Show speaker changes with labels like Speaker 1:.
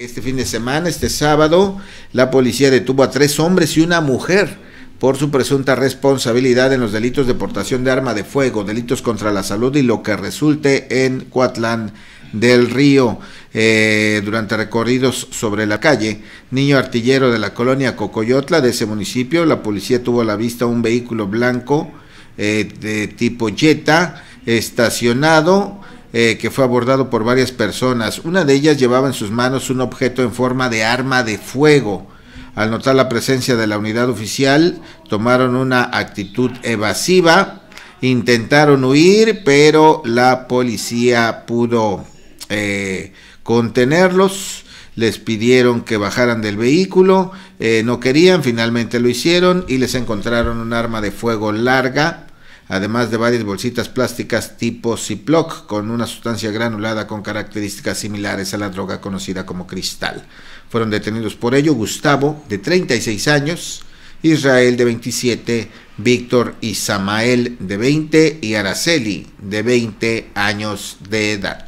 Speaker 1: Este fin de semana, este sábado, la policía detuvo a tres hombres y una mujer por su presunta responsabilidad en los delitos de portación de arma de fuego, delitos contra la salud y lo que resulte en Coatlán del Río. Eh, durante recorridos sobre la calle, niño artillero de la colonia Cocoyotla de ese municipio, la policía tuvo a la vista un vehículo blanco eh, de tipo Jetta estacionado eh, que fue abordado por varias personas. Una de ellas llevaba en sus manos un objeto en forma de arma de fuego. Al notar la presencia de la unidad oficial, tomaron una actitud evasiva, intentaron huir, pero la policía pudo eh, contenerlos les pidieron que bajaran del vehículo, eh, no querían, finalmente lo hicieron y les encontraron un arma de fuego larga además de varias bolsitas plásticas tipo Ziploc con una sustancia granulada con características similares a la droga conocida como cristal. Fueron detenidos por ello Gustavo, de 36 años, Israel, de 27, Víctor y Samael, de 20 y Araceli, de 20 años de edad.